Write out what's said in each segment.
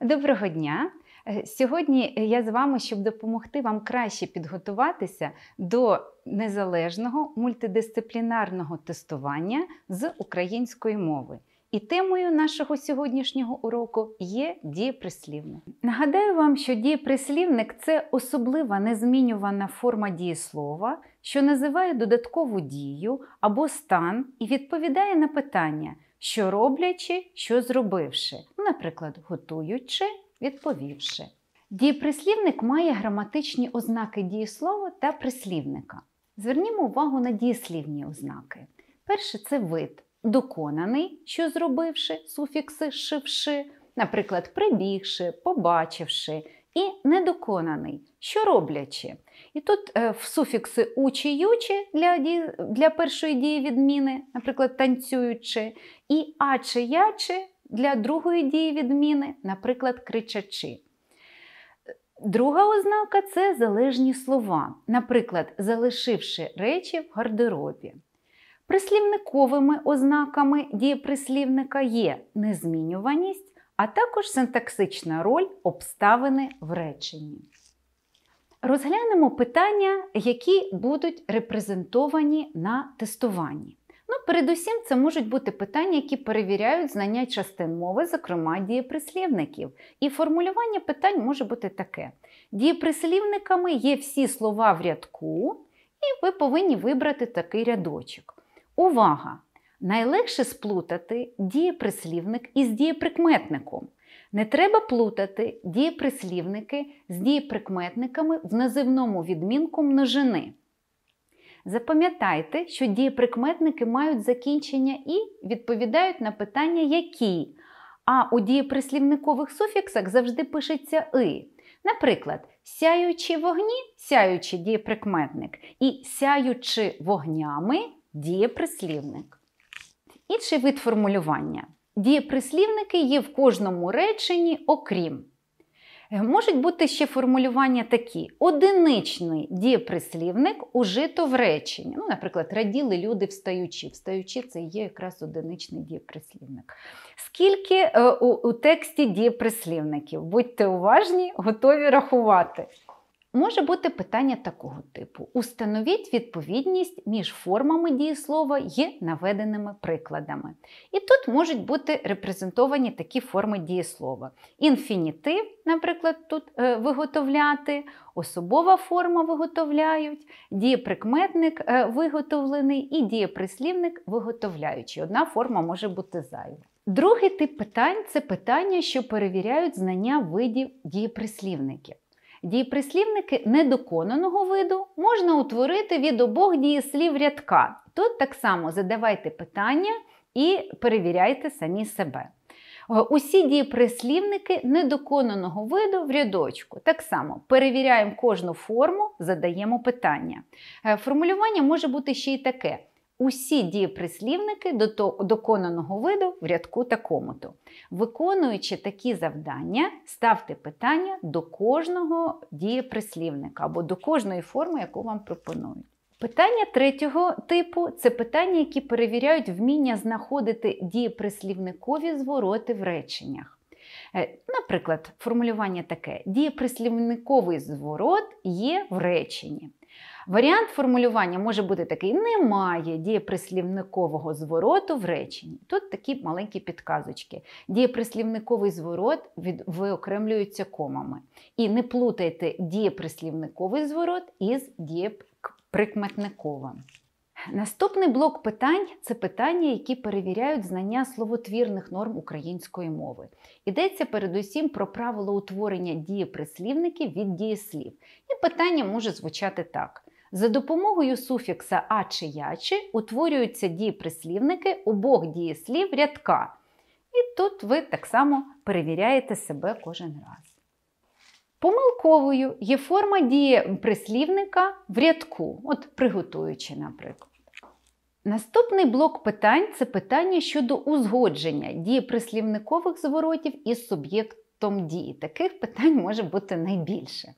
Доброго дня! Е, сьогодні е, я з вами, щоб допомогти вам краще підготуватися до незалежного мультидисциплінарного тестування з української мови. І темою нашого сьогоднішнього уроку є дієприслівник. Нагадаю вам, що дієприслівник це особлива незмінювана форма дієслова, що називає додаткову дію або стан і відповідає на питання що роблячи, що зробивши, наприклад, готуючи, відповівши. Дієприслівник має граматичні ознаки дієслова та прислівника. Звернімо увагу на дієслівні ознаки. Перше це вид, доконаний, що зробивши, суфікси шивши, наприклад, прибігши, побачивши і недоконаний, що роблячи. І тут е, в суфікси учі для для першої дії відміни, наприклад, танцюючи, і аче яче для другої дії відміни, наприклад, кричачи. Друга ознака це залежні слова, наприклад, залишивши речі в гардеробі. Прислівниковими ознаками дієприслівника є незмінюваність, а також синтаксична роль обставини в реченні. Розглянемо питання, які будуть репрезентовані на тестуванні. Ну, передусім, це можуть бути питання, які перевіряють знання частин мови, зокрема дієприслівників. І формулювання питань може бути таке: дієприслівниками є всі слова в рядку, і ви повинні вибрати такий рядочок. Увага! Найлегше сплутати дієприслівник із дієприкметником. Не треба плутати дієприслівники з дієприкметниками в називному відмінку множини. Запам'ятайте, що дієприкметники мають закінчення і відповідають на питання які, а у дієприслівникових суфіксах завжди пишеться и. Наприклад, сяючі вогні сяючий дієприкметник і сяючи вогнями дієприслівник. Інший вид формулювання. Дієприслівники є в кожному реченні, окрім. Е, можуть бути ще формулювання такі: одиничний дієприслівник ужито в реченні. Ну, Наприклад, раділи люди встаючи. Встаючи це є якраз одиничний дієприслівник. Скільки е, у, у тексті дієприслівників? Будьте уважні, готові рахувати. Може бути питання такого типу: установіть відповідність між формами дієслова і наведеними прикладами. І тут можуть бути репрезентовані такі форми дієслова. Інфінітив, наприклад, тут е, виготовляти, особова форма виготовляють, дієприкметник е, виготовлений і дієприслівник виготовляючий. Одна форма може бути зайва. Другий тип питань це питання, що перевіряють знання видів дієприслівників. Дієприслівники недоконаного виду можна утворити від обох дієслів рядка. Тут так само задавайте питання і перевіряйте самі себе. Е, усі дієприслівники недоконаного виду в рядочку. Так само перевіряємо кожну форму, задаємо питання. Е, формулювання може бути ще й таке: усі дієприслівники до доконаного виду в рядку такому-то. Виконуючи такі завдання, ставте питання до кожного дієприслівника або до кожної форми, яку вам пропонують. Питання третього типу це питання, які перевіряють вміння знаходити дієприслівникові звороти в реченнях. Е, наприклад, формулювання таке: дієприслівниковий зворот є в реченні. Варіант формулювання може бути такий: немає дієприслівникового звороту в реченні. Тут такі маленькі підказочки. Дієприслівниковий зворот від... виокремлюється комами. І не плутайте дієприслівниковий зворот із дієприкметниковим. Наступний блок питань це питання, які перевіряють знання словотвірних норм української мови. Йдеться передусім про правило утворення дієприслівників від дієслів. І питання може звучати так: за допомогою суфікса а чи я утворюються дієприслівники обох дієслів рядка. І тут ви так само перевіряєте себе кожен раз. Помилковою є форма дієприслівника в рядку, от приготуючи, наприклад. Наступний блок питань це питання щодо узгодження дії прислівникових зворотів із суб'єктом дії. Таких питань може бути найбільше.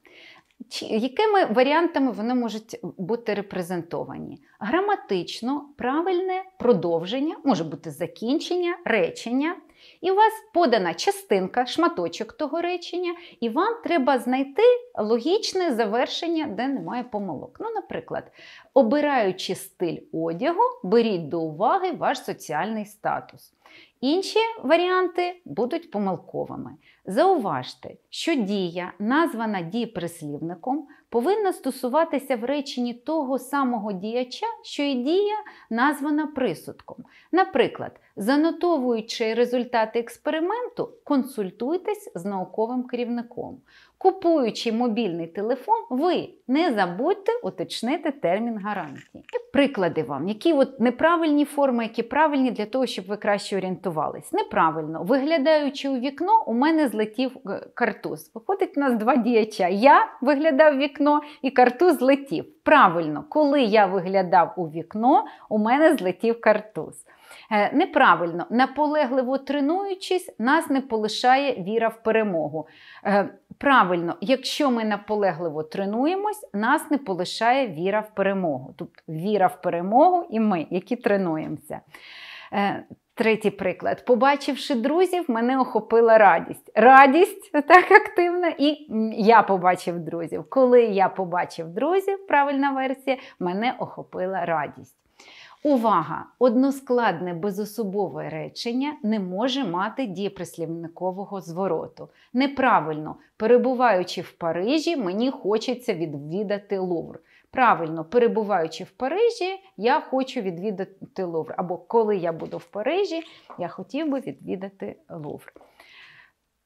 Чи, якими варіантами вони можуть бути репрезентовані? Граматично правильне продовження, може бути закінчення, речення, і у вас подана частинка, шматочок того речення, і вам треба знайти логічне завершення, де немає помилок. Ну, наприклад, обираючи стиль одягу, беріть до уваги ваш соціальний статус. Інші варіанти будуть помилковими. Зауважте, що дія, названа дієприслівником, повинна стосуватися в реченні того самого діяча, що і дія названа присудком. Наприклад, Занотовуючи результати експерименту, консультуйтесь з науковим керівником. Купуючи мобільний телефон, ви не забудьте уточнити термін гарантії. Приклади вам, які от неправильні форми, які правильні для того, щоб ви краще орієнтувались. Неправильно, виглядаючи у вікно, у мене злетів е, картуз. Виходить, у нас два діяча. Я виглядав вікно і картуз злетів. Правильно, коли я виглядав у вікно, у мене злетів картуз. Е, неправильно, наполегливо тренуючись, нас не полишає віра в перемогу. Е, правильно, якщо ми наполегливо тренуємось, нас не полишає віра в перемогу. Тобто віра в перемогу і ми, які тренуємося. Е, третій приклад. Побачивши друзів, мене охопила радість. Радість так активна, і я побачив друзів. Коли я побачив друзів, правильна версія, мене охопила радість. Увага! Односкладне безособове речення не може мати дієприслівникового звороту. Неправильно, перебуваючи в Парижі, мені хочеться відвідати Лувр. Правильно, перебуваючи в Парижі, я хочу відвідати Лувр. Або коли я буду в Парижі, я хотів би відвідати Лувр.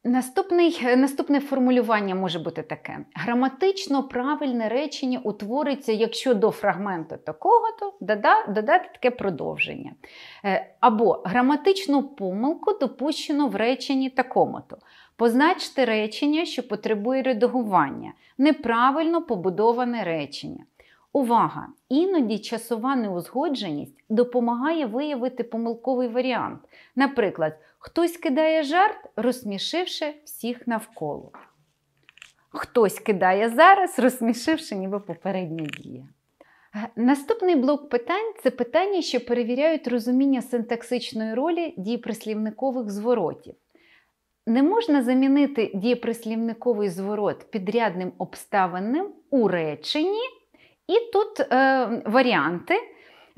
Наступний, е, Наступне формулювання може бути таке: граматично правильне речення утвориться, якщо до фрагменту такого-то додати таке продовження. Е, або граматичну помилку допущено в реченні такому-то. Позначте речення, що потребує редагування, неправильно побудоване речення. Увага! Іноді часова неузгодженість допомагає виявити помилковий варіант. Наприклад, хтось кидає жарт, розсмішивши всіх навколо. Хтось кидає зараз, розсмішивши ніби попередня дія. Е, наступний блок питань це питання, що перевіряють розуміння синтаксичної ролі дієприслівникових зворотів. Не можна замінити дієприслівниковий зворот підрядним обставинним у реченні. І тут е, варіанти.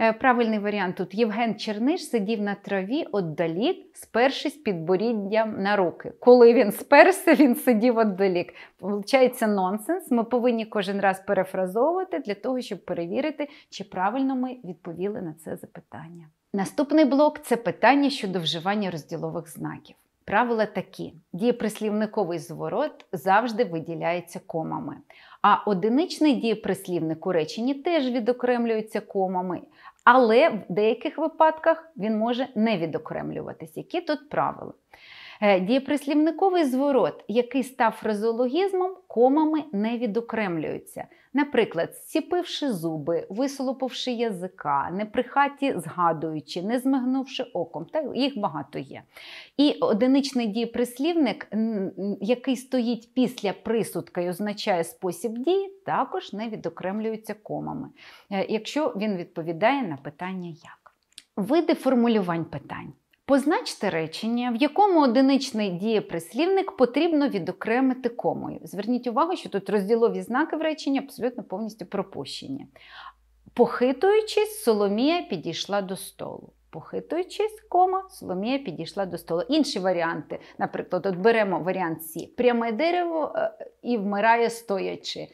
Е, правильний варіант тут Євген Черниш сидів на траві отдалік, спершись під підборіддям на руки. Коли він сперся, він сидів отдалік. Получається нонсенс. Ми повинні кожен раз перефразовувати для того, щоб перевірити, чи правильно ми відповіли на це запитання. Наступний блок це питання щодо вживання розділових знаків. Правила такі: дієприслівниковий зворот завжди виділяється комами. А одиничний дієприслівник у реченні теж відокремлюється комами, але в деяких випадках він може не відокремлюватись. Які тут правила? Е, дієприслівниковий зворот, який став фразеологізмом, комами не відокремлюється. Наприклад, зціпивши зуби, висолопивши язика, не при хаті згадуючи, не змигнувши оком, так їх багато є. І одиничний дієприслівник, який стоїть після присудка і означає спосіб дії, також не відокремлюється комами, е, якщо він відповідає на питання як. Види формулювань питань. Позначте речення, в якому одиничний дієприслівник потрібно відокремити комою. Зверніть увагу, що тут розділові знаки в реченні абсолютно повністю пропущені. Похитуючись, Соломія підійшла до столу. Похитуючись, кома, Соломія підійшла до столу. Інші варіанти, наприклад, от беремо варіант Сі, пряме дерево е, і вмирає стоячи.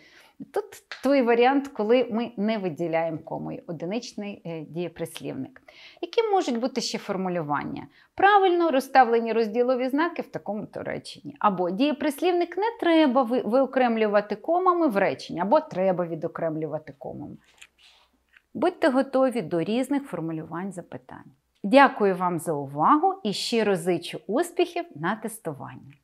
Тут той варіант, коли ми не виділяємо комою одиничний е, дієприслівник. Які можуть бути ще формулювання? Правильно розставлені розділові знаки в такому то реченні. Або дієприслівник не треба виокремлювати комами в реченні, або треба відокремлювати комами. Будьте готові до різних формулювань запитань. Дякую вам за увагу і щиро зичу успіхів на тестуванні.